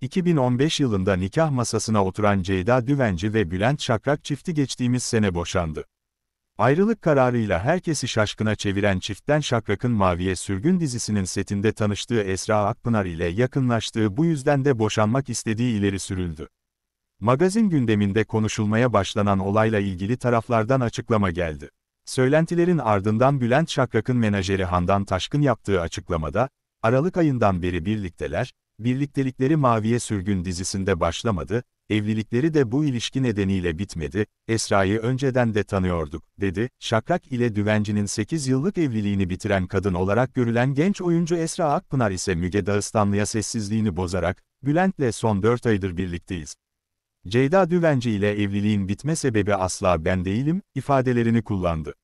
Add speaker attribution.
Speaker 1: 2015 yılında nikah masasına oturan Ceyda Düvenci ve Bülent Şakrak çifti geçtiğimiz sene boşandı. Ayrılık kararıyla herkesi şaşkına çeviren çiftten Şakrak'ın Maviye Sürgün dizisinin setinde tanıştığı Esra Akpınar ile yakınlaştığı bu yüzden de boşanmak istediği ileri sürüldü. Magazin gündeminde konuşulmaya başlanan olayla ilgili taraflardan açıklama geldi. Söylentilerin ardından Bülent Şakrak'ın menajeri Handan Taşkın yaptığı açıklamada, Aralık ayından beri birlikteler, Birliktelikleri Maviye Sürgün dizisinde başlamadı, evlilikleri de bu ilişki nedeniyle bitmedi, Esra'yı önceden de tanıyorduk, dedi. Şakrak ile Düvenci'nin 8 yıllık evliliğini bitiren kadın olarak görülen genç oyuncu Esra Akpınar ise Müge Dağıstanlı'ya sessizliğini bozarak, Bülent'le son 4 aydır birlikteyiz. Ceyda Düvenci ile evliliğin bitme sebebi asla ben değilim, ifadelerini kullandı.